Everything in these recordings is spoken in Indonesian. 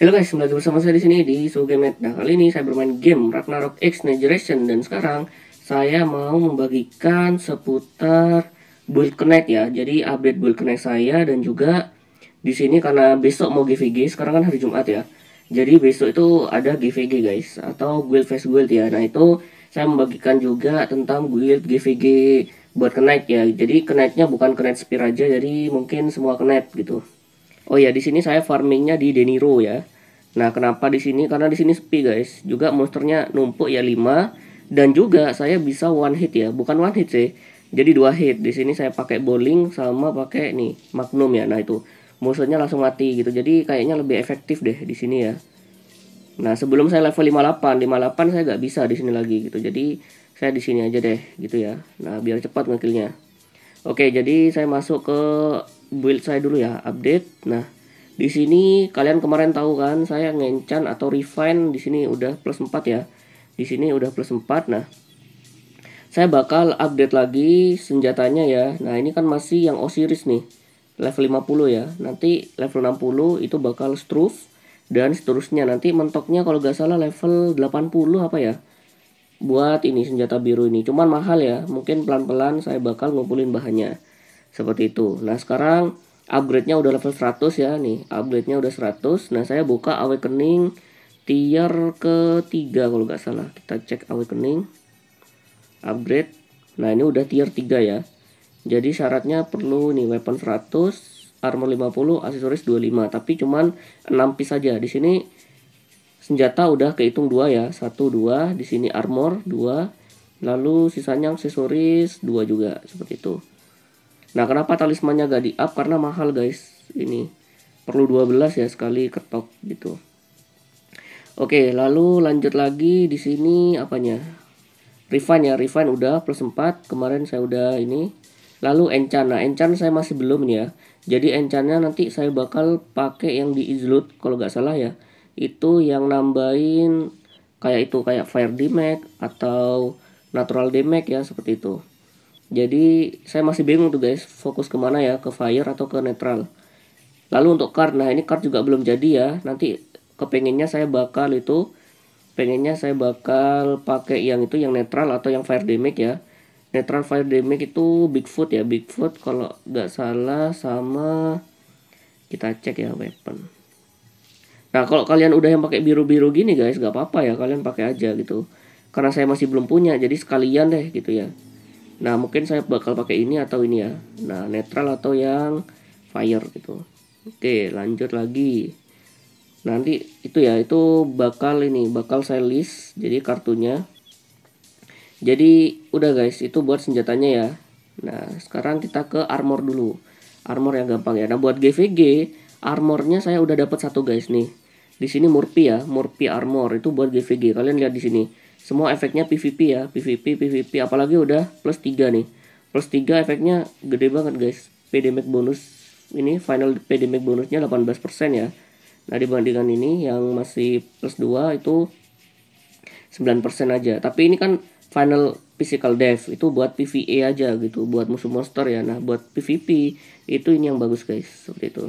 Halo guys, kembali bersama saya di sini di Sugemet. Nah, kali ini saya bermain game Ragnarok X Next Generation dan sekarang saya mau membagikan seputar Build Connect ya. Jadi update Build Connect saya dan juga di sini karena besok mau GVG, sekarang kan hari Jumat ya. Jadi besok itu ada GVG guys atau Guild Fest Guild ya. Nah, itu saya membagikan juga tentang Guild GVG buat Connect ya. Jadi Connectnya bukan Connect Spear aja, jadi mungkin semua Connect gitu. Oh ya, di sini saya farmingnya di Deniro ya. Nah, kenapa di sini? Karena di sini sepi, guys. Juga monsternya numpuk ya 5 dan juga saya bisa one hit ya, bukan one hit sih. Jadi dua hit. Di sini saya pakai bowling sama pakai nih magnum ya. Nah, itu musuhnya langsung mati gitu. Jadi kayaknya lebih efektif deh di sini ya. Nah, sebelum saya level 58, 58 saya nggak bisa di sini lagi gitu. Jadi saya di sini aja deh gitu ya. Nah, biar cepat ngekillnya. Oke, jadi saya masuk ke build saya dulu ya update nah di sini kalian kemarin tahu kan saya ngencan atau refine di sini udah plus 4 ya di sini udah plus 4 nah saya bakal update lagi senjatanya ya nah ini kan masih yang Osiris nih level 50 ya nanti level 60 itu bakal Struve dan seterusnya nanti mentoknya kalau gak salah level 80 apa ya buat ini senjata biru ini cuman mahal ya mungkin pelan-pelan saya bakal ngumpulin bahannya seperti itu nah sekarang upgrade-nya udah level 100 ya nih upgrade-nya udah 100 nah saya buka awakening tier ketiga kalau nggak salah kita cek awakening upgrade nah ini udah tier 3 ya jadi syaratnya perlu nih weapon 100 armor 50 aksesoris 25 tapi cuman 6 piece saja di sini senjata udah kehitung dua ya satu dua di sini armor 2 lalu sisanya aksesoris 2 juga seperti itu Nah kenapa talismannya gak di up? Karena mahal guys. Ini perlu 12 ya sekali ketok gitu. Oke lalu lanjut lagi di sini apanya? Refine ya, refine udah plus 4 kemarin saya udah ini. Lalu enchant, nah enchant saya masih belum ya. Jadi enchantnya nanti saya bakal pakai yang di izlut kalau nggak salah ya. Itu yang nambahin kayak itu kayak fire damage atau natural damage ya seperti itu jadi saya masih bingung tuh guys fokus kemana ya ke fire atau ke netral lalu untuk card nah ini card juga belum jadi ya nanti kepengennya saya bakal itu pengennya saya bakal pakai yang itu yang netral atau yang fire damage ya netral fire damage itu bigfoot ya bigfoot kalau nggak salah sama kita cek ya weapon nah kalau kalian udah yang pakai biru-biru gini guys nggak apa-apa ya kalian pakai aja gitu karena saya masih belum punya jadi sekalian deh gitu ya Nah mungkin saya bakal pakai ini atau ini ya. Nah netral atau yang fire gitu. Oke lanjut lagi. Nanti itu ya itu bakal ini bakal saya list jadi kartunya. Jadi udah guys itu buat senjatanya ya. Nah sekarang kita ke armor dulu. Armor yang gampang ya. Nah buat GVG armornya saya udah dapat satu guys nih. Di sini murpi ya, murpi armor itu buat GVG. Kalian lihat di sini semua efeknya PVP ya PVP PVP apalagi udah plus 3 nih plus 3 efeknya gede banget guys PD bonus ini final PD bonusnya 18% ya nah dibandingkan ini yang masih plus 2 itu 9% aja tapi ini kan final physical death itu buat PvE aja gitu buat musuh monster ya nah buat PvP itu ini yang bagus guys seperti itu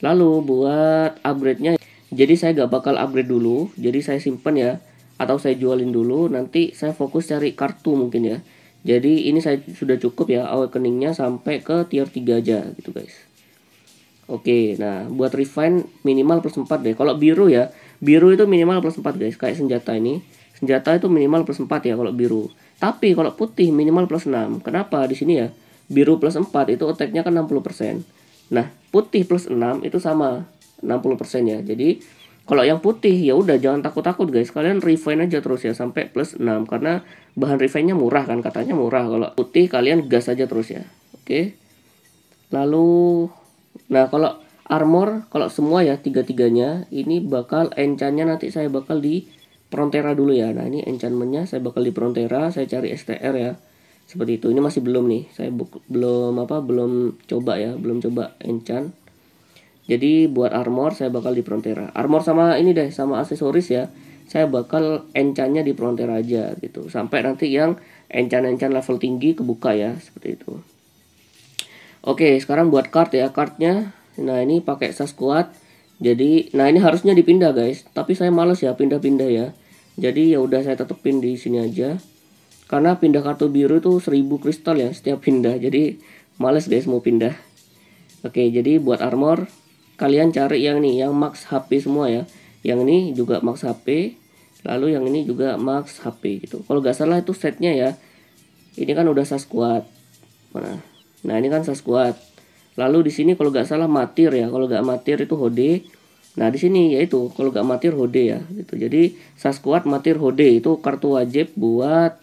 lalu buat upgrade nya jadi saya gak bakal upgrade dulu jadi saya simpen ya atau saya jualin dulu nanti saya fokus cari kartu mungkin ya jadi ini saya sudah cukup ya awakeningnya sampai ke tier 3 aja gitu guys Oke, nah buat refine minimal plus 4 deh. Kalau biru ya, biru itu minimal plus 4 guys, kayak senjata ini. Senjata itu minimal plus 4 ya kalau biru. Tapi kalau putih minimal plus 6. Kenapa di sini ya? Biru plus 4 itu attacknya kan 60%. Nah, putih plus 6 itu sama 60% ya. Jadi kalau yang putih ya udah jangan takut-takut guys, kalian refine aja terus ya sampai plus 6 karena bahan refine-nya murah kan katanya murah. Kalau putih kalian gas aja terus ya. Oke. Lalu nah kalau armor kalau semua ya tiga-tiganya ini bakal enchantnya nanti saya bakal di Prontera dulu ya. Nah, ini enchantmentnya saya bakal di Prontera, saya cari STR ya. Seperti itu. Ini masih belum nih. Saya belum apa? Belum coba ya, belum coba enchant. Jadi buat armor saya bakal di Frontera. Armor sama ini deh sama aksesoris ya. Saya bakal encannya di Frontera aja gitu. Sampai nanti yang encan-encan level tinggi kebuka ya seperti itu. Oke, sekarang buat card ya. Cardnya nah ini pakai sas kuat. Jadi nah ini harusnya dipindah guys, tapi saya males ya pindah-pindah ya. Jadi ya udah saya tetepin di sini aja. Karena pindah kartu biru itu 1000 kristal ya setiap pindah. Jadi males guys mau pindah. Oke, jadi buat armor kalian cari yang nih yang max HP semua ya yang ini juga max HP lalu yang ini juga max HP gitu kalau nggak salah itu setnya ya ini kan udah sasquatch. mana nah ini kan sasquatch. lalu di sini kalau nggak salah matir ya kalau nggak matir itu hode nah di sini yaitu kalau nggak matir hode ya gitu jadi sasquatch matir hode itu kartu wajib buat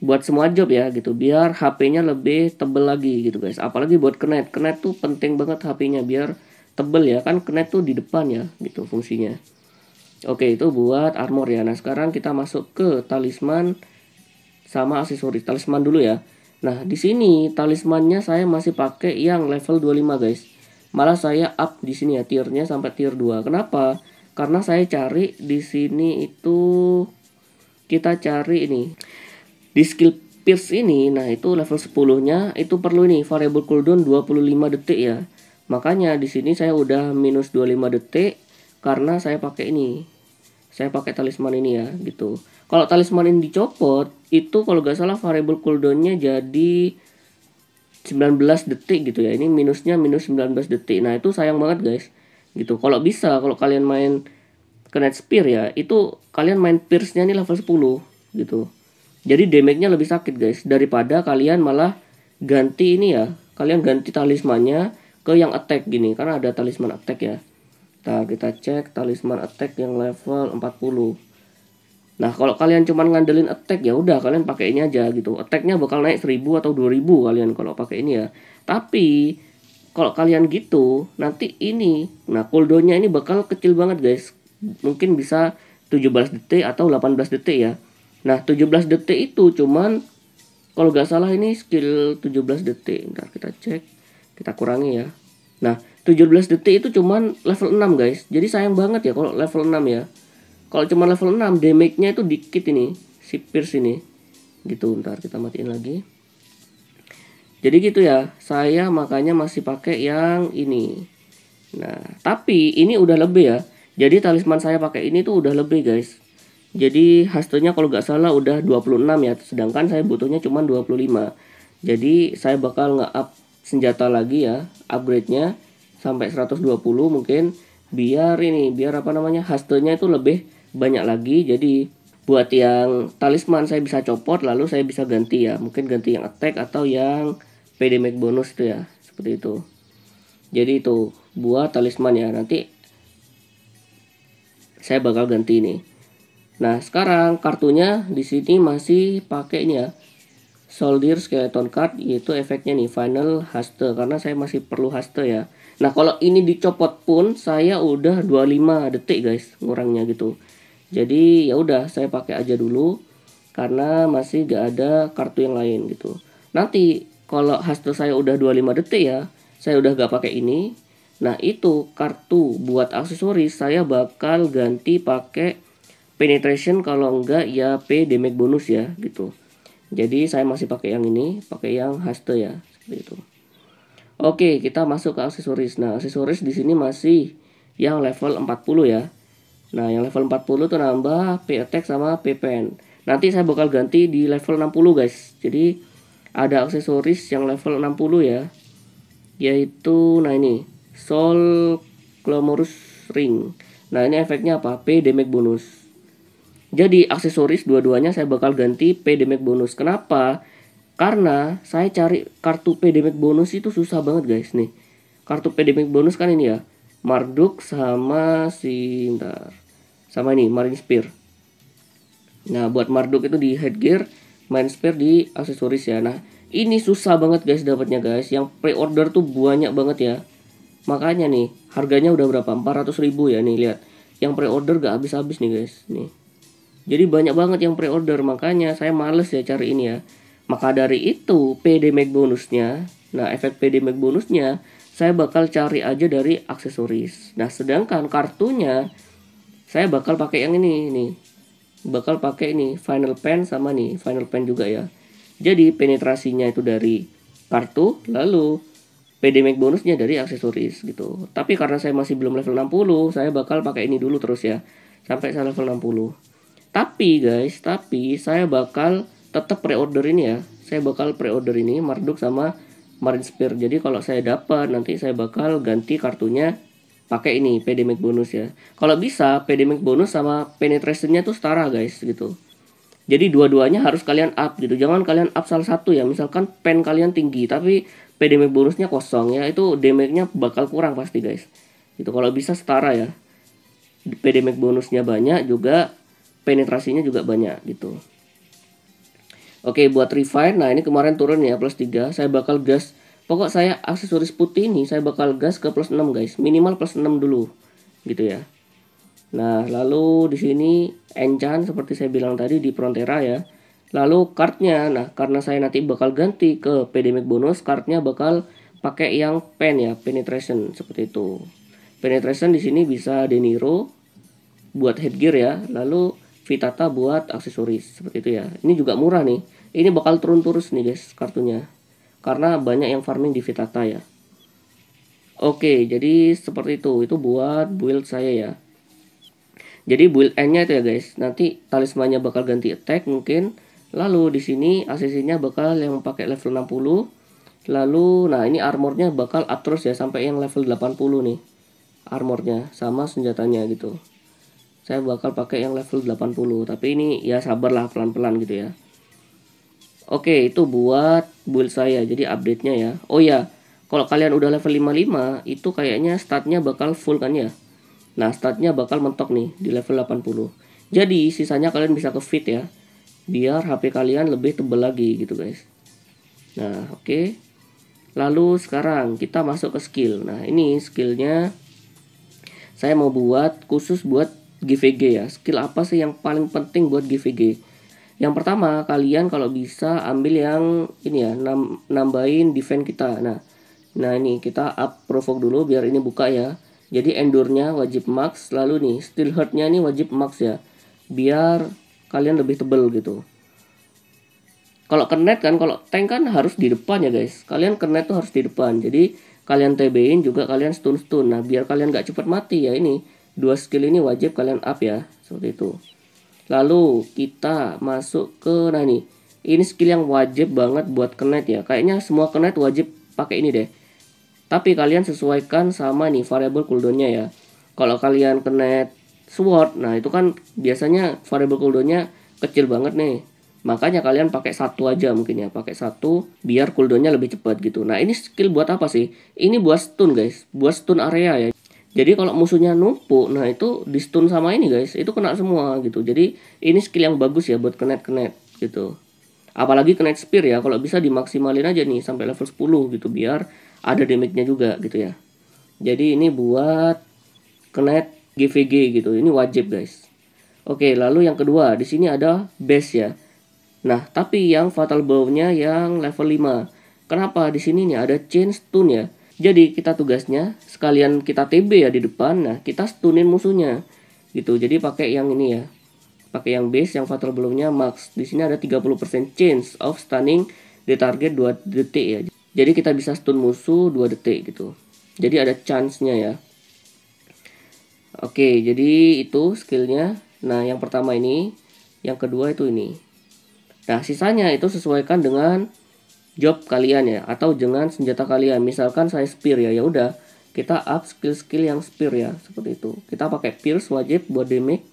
buat semua job ya gitu biar HP-nya lebih tebel lagi gitu guys apalagi buat kenet kenet tuh penting banget HP-nya biar tebel ya kan kena tuh di depan ya gitu fungsinya oke itu buat armor ya nah sekarang kita masuk ke talisman sama aksesoris talisman dulu ya nah di sini talismannya saya masih pakai yang level 25 guys malah saya up di sini ya tiernya sampai tier 2 kenapa karena saya cari di sini itu kita cari ini di skill Pierce ini, nah itu level 10 nya itu perlu nih variable cooldown 25 detik ya Makanya di sini saya udah minus 25 detik karena saya pakai ini. Saya pakai talisman ini ya gitu. Kalau talisman ini dicopot, itu kalau nggak salah variable cooldownnya jadi 19 detik gitu ya. Ini minusnya minus 19 detik. Nah itu sayang banget guys. Gitu. Kalau bisa, kalau kalian main net Spear ya, itu kalian main Pierce-nya ini level 10 gitu. Jadi damage-nya lebih sakit guys daripada kalian malah ganti ini ya. Kalian ganti talismannya ke yang attack gini karena ada talisman attack ya nah kita cek talisman attack yang level 40 nah kalau kalian cuman ngandelin attack ya udah kalian pakai ini aja gitu attacknya bakal naik 1000 atau 2000 kalian kalau pakai ini ya tapi kalau kalian gitu nanti ini nah cooldownnya ini bakal kecil banget guys mungkin bisa 17 detik atau 18 detik ya nah 17 detik itu cuman kalau gak salah ini skill 17 detik ntar kita cek kita kurangi ya nah 17 detik itu cuman level 6 guys jadi sayang banget ya kalau level 6 ya kalau cuma level 6 damage nya itu dikit ini si pierce ini gitu ntar kita matiin lagi jadi gitu ya saya makanya masih pakai yang ini nah tapi ini udah lebih ya jadi talisman saya pakai ini tuh udah lebih guys jadi hasilnya kalau nggak salah udah 26 ya sedangkan saya butuhnya cuma 25 jadi saya bakal nge-up senjata lagi ya upgrade-nya sampai 120 mungkin biar ini biar apa namanya hastenya itu lebih banyak lagi jadi buat yang talisman saya bisa copot lalu saya bisa ganti ya mungkin ganti yang attack atau yang PD make bonus itu ya seperti itu jadi itu buat talisman ya nanti saya bakal ganti ini nah sekarang kartunya di sini masih pakainya soldier skeleton card yaitu efeknya nih final haste karena saya masih perlu haste ya nah kalau ini dicopot pun saya udah 25 detik guys ngurangnya gitu jadi ya udah saya pakai aja dulu karena masih gak ada kartu yang lain gitu nanti kalau haste saya udah 25 detik ya saya udah gak pakai ini nah itu kartu buat aksesoris saya bakal ganti pakai penetration kalau enggak ya P damage bonus ya gitu jadi saya masih pakai yang ini pakai yang haste ya seperti itu oke kita masuk ke aksesoris nah aksesoris di sini masih yang level 40 ya nah yang level 40 itu nambah p attack sama p pen nanti saya bakal ganti di level 60 guys jadi ada aksesoris yang level 60 ya yaitu nah ini soul Clamorous ring nah ini efeknya apa p damage bonus jadi aksesoris dua-duanya saya bakal ganti PDMAX bonus. Kenapa? Karena saya cari kartu PDMAX bonus itu susah banget guys nih. Kartu PDMAX bonus kan ini ya. Marduk sama si ntar. Sama ini Marine Spear. Nah, buat Marduk itu di headgear, Marine Spear di aksesoris ya. Nah, ini susah banget guys dapatnya guys. Yang pre-order tuh banyak banget ya. Makanya nih, harganya udah berapa? 400 ribu ya nih lihat. Yang pre-order gak habis-habis nih guys. Nih. Jadi banyak banget yang pre-order makanya saya males ya cari ini ya. Maka dari itu PD Mac bonusnya, nah efek PD Mac bonusnya saya bakal cari aja dari aksesoris. Nah sedangkan kartunya saya bakal pakai yang ini ini Bakal pakai ini Final Pen sama nih Final Pen juga ya. Jadi penetrasinya itu dari kartu lalu PD Mac bonusnya dari aksesoris gitu. Tapi karena saya masih belum level 60, saya bakal pakai ini dulu terus ya sampai saya level 60. Tapi guys, tapi saya bakal tetap pre-order ini ya. Saya bakal pre-order ini Marduk sama Marine Spear. Jadi kalau saya dapat nanti saya bakal ganti kartunya pakai ini pandemic bonus ya. Kalau bisa pandemic bonus sama penetrationnya tuh setara guys gitu. Jadi dua-duanya harus kalian up gitu. Jangan kalian up salah satu ya. Misalkan pen kalian tinggi tapi pandemic bonusnya kosong ya. Itu damage-nya bakal kurang pasti guys. Itu kalau bisa setara ya. Pandemic bonusnya banyak juga penetrasinya juga banyak gitu Oke buat refine nah ini kemarin turun ya plus 3 saya bakal gas pokok saya aksesoris putih ini saya bakal gas ke plus 6 guys minimal plus 6 dulu gitu ya Nah, lalu di sini enchant seperti saya bilang tadi di Frontera ya. Lalu kartnya. nah karena saya nanti bakal ganti ke pandemic bonus, kartnya bakal pakai yang pen ya, penetration seperti itu. Penetration di sini bisa Deniro buat headgear ya. Lalu Vitata buat aksesoris seperti itu ya. Ini juga murah nih. Ini bakal turun terus nih guys kartunya. Karena banyak yang farming di Vitata ya. Oke, jadi seperti itu. Itu buat build saya ya. Jadi build N-nya itu ya guys. Nanti talismannya bakal ganti attack mungkin. Lalu di sini acc bakal yang pakai level 60. Lalu nah ini armornya bakal up terus ya sampai yang level 80 nih. Armornya sama senjatanya gitu saya bakal pakai yang level 80 tapi ini ya sabarlah pelan-pelan gitu ya Oke itu buat build saya jadi update-nya ya Oh ya kalau kalian udah level 55 itu kayaknya statnya bakal full kan ya Nah statnya bakal mentok nih di level 80 Jadi sisanya kalian bisa ke fit ya Biar HP kalian lebih tebel lagi gitu guys Nah oke okay. Lalu sekarang kita masuk ke skill Nah ini skillnya saya mau buat khusus buat GVG ya. Skill apa sih yang paling penting buat GVG? Yang pertama, kalian kalau bisa ambil yang ini ya, nambahin defense kita. Nah, nah ini kita up provoke dulu biar ini buka ya. Jadi endurnya wajib max, lalu nih steel hurtnya ini wajib max ya. Biar kalian lebih tebel gitu. Kalau kenet kan, kalau tank kan harus di depan ya guys. Kalian kenet tuh harus di depan. Jadi kalian TB-in juga kalian stun-stun. Nah biar kalian gak cepet mati ya ini Dua skill ini wajib kalian up ya, seperti itu. Lalu kita masuk ke nah ini Ini skill yang wajib banget buat kenet ya. Kayaknya semua kenet wajib pakai ini deh. Tapi kalian sesuaikan sama nih variable cooldownnya ya. Kalau kalian kenet sword, nah itu kan biasanya variable cooldownnya kecil banget nih. Makanya kalian pakai satu aja mungkin ya, pakai satu biar cooldownnya lebih cepat gitu. Nah ini skill buat apa sih? Ini buat stun guys, buat stun area ya. Jadi kalau musuhnya numpuk, nah itu di stun sama ini guys, itu kena semua gitu. Jadi ini skill yang bagus ya buat kenet-kenet gitu. Apalagi kenet spear ya, kalau bisa dimaksimalin aja nih sampai level 10 gitu biar ada damage-nya juga gitu ya. Jadi ini buat kenet GVG gitu. Ini wajib guys. Oke, lalu yang kedua, di sini ada base ya. Nah, tapi yang fatal bow nya yang level 5. Kenapa di sini nih ada chain stun ya? Jadi kita tugasnya sekalian kita TB ya di depan. Nah, kita stunin musuhnya. Gitu. Jadi pakai yang ini ya. Pakai yang base yang fatal belumnya max. Di sini ada 30% chance of stunning di target 2 detik ya. Jadi kita bisa stun musuh 2 detik gitu. Jadi ada chance-nya ya. Oke, jadi itu skillnya. Nah, yang pertama ini, yang kedua itu ini. Nah, sisanya itu sesuaikan dengan job kalian ya atau dengan senjata kalian misalkan saya spear ya ya udah kita up skill-skill yang spear ya seperti itu kita pakai pierce wajib buat damage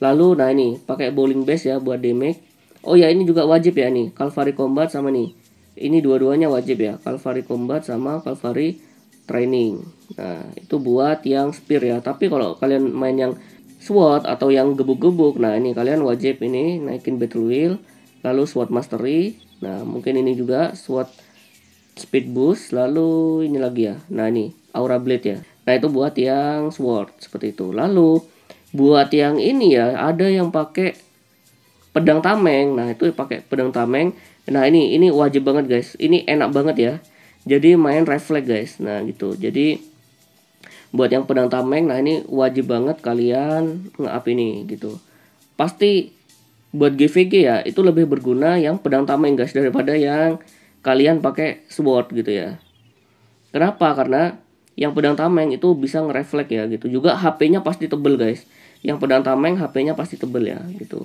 lalu nah ini pakai bowling base ya buat damage oh ya ini juga wajib ya nih calvary combat sama nih ini dua-duanya wajib ya calvary combat sama calvary training nah itu buat yang spear ya tapi kalau kalian main yang sword atau yang gebuk-gebuk nah ini kalian wajib ini naikin battle wheel lalu sword mastery Nah, mungkin ini juga SWAT speed boost lalu ini lagi ya. Nah, ini aura blade ya. Nah, itu buat yang sword seperti itu. Lalu buat yang ini ya, ada yang pakai pedang tameng. Nah, itu pakai pedang tameng. Nah, ini ini wajib banget guys. Ini enak banget ya. Jadi main refleks guys. Nah, gitu. Jadi buat yang pedang tameng nah ini wajib banget kalian nge-up ini gitu. Pasti buat GVG ya itu lebih berguna yang pedang tameng guys daripada yang kalian pakai sword gitu ya kenapa karena yang pedang tameng itu bisa ngereflek ya gitu juga HP-nya pasti tebel guys yang pedang tameng HP-nya pasti tebel ya gitu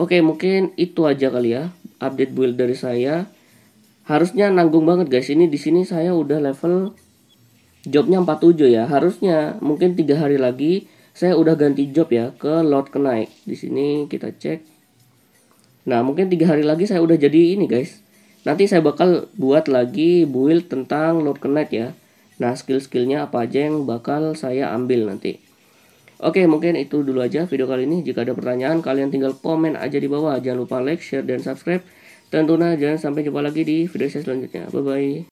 oke mungkin itu aja kali ya update build dari saya harusnya nanggung banget guys ini di sini saya udah level jobnya 47 ya harusnya mungkin tiga hari lagi saya udah ganti job ya ke Lord Kenaik. Di sini kita cek. Nah, mungkin tiga hari lagi saya udah jadi ini, guys. Nanti saya bakal buat lagi build tentang Lord Kenaik ya. Nah, skill-skillnya apa aja yang bakal saya ambil nanti. Oke, mungkin itu dulu aja video kali ini. Jika ada pertanyaan, kalian tinggal komen aja di bawah. Jangan lupa like, share, dan subscribe. Tentunya jangan sampai jumpa lagi di video saya selanjutnya. Bye-bye.